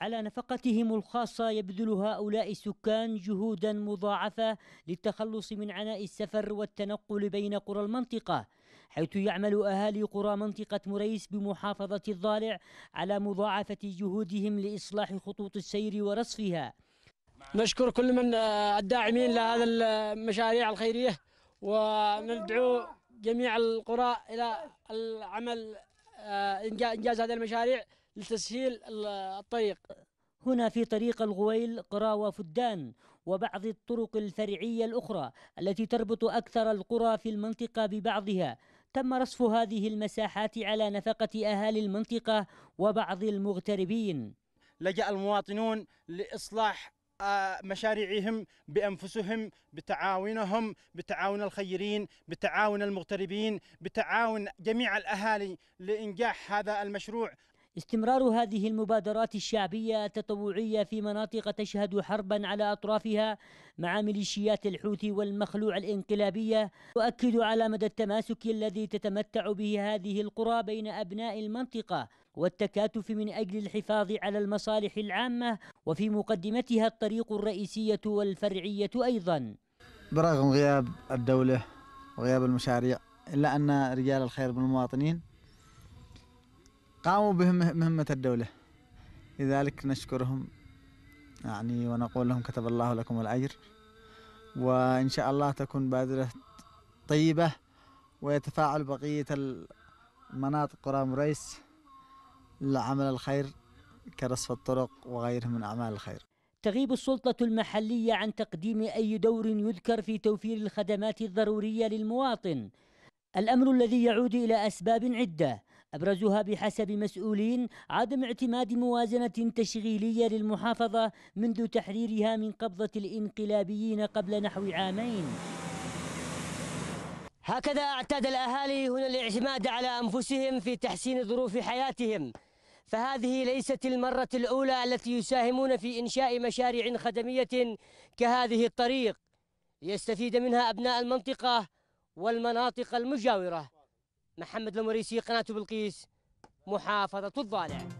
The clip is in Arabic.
على نفقتهم الخاصة يبذل هؤلاء السكان جهودا مضاعفة للتخلص من عناء السفر والتنقل بين قرى المنطقة حيث يعمل أهالي قرى منطقة مريس بمحافظة الضالع على مضاعفة جهودهم لإصلاح خطوط السير ورصفها نشكر كل من آه، الداعمين لهذا المشاريع الخيرية وندعو جميع القرى إلى العمل آه، إنجاز هذه المشاريع لتسهيل الطريق هنا في طريق الغويل قرى وفدان وبعض الطرق الفرعية الأخرى التي تربط أكثر القرى في المنطقة ببعضها تم رصف هذه المساحات على نفقة أهالي المنطقة وبعض المغتربين لجأ المواطنون لإصلاح آه، مشاريعهم بانفسهم بتعاونهم بتعاون الخيرين بتعاون المغتربين بتعاون جميع الاهالي لانجاح هذا المشروع استمرار هذه المبادرات الشعبية التطوعية في مناطق تشهد حربا على أطرافها مع ميليشيات الحوثي والمخلوع الإنقلابية تؤكد على مدى التماسك الذي تتمتع به هذه القرى بين أبناء المنطقة والتكاتف من أجل الحفاظ على المصالح العامة وفي مقدمتها الطريق الرئيسية والفرعية أيضا برغم غياب الدولة وغياب المشاريع إلا أن رجال الخير من المواطنين قاموا بمهمة الدولة لذلك نشكرهم يعني ونقول لهم كتب الله لكم الأجر وإن شاء الله تكون بادرة طيبة ويتفاعل بقية المناطق قرى مريس لعمل الخير كرصف الطرق وغيره من أعمال الخير تغيب السلطة المحلية عن تقديم أي دور يذكر في توفير الخدمات الضرورية للمواطن الأمر الذي يعود إلى أسباب عدة أبرزها بحسب مسؤولين عدم اعتماد موازنة تشغيلية للمحافظة منذ تحريرها من قبضة الإنقلابيين قبل نحو عامين هكذا اعتاد الأهالي هنا الاعتماد على أنفسهم في تحسين ظروف حياتهم فهذه ليست المرة الأولى التي يساهمون في إنشاء مشاريع خدمية كهذه الطريق ليستفيد منها أبناء المنطقة والمناطق المجاورة محمد المريسي قناة بلقيس محافظة الضالع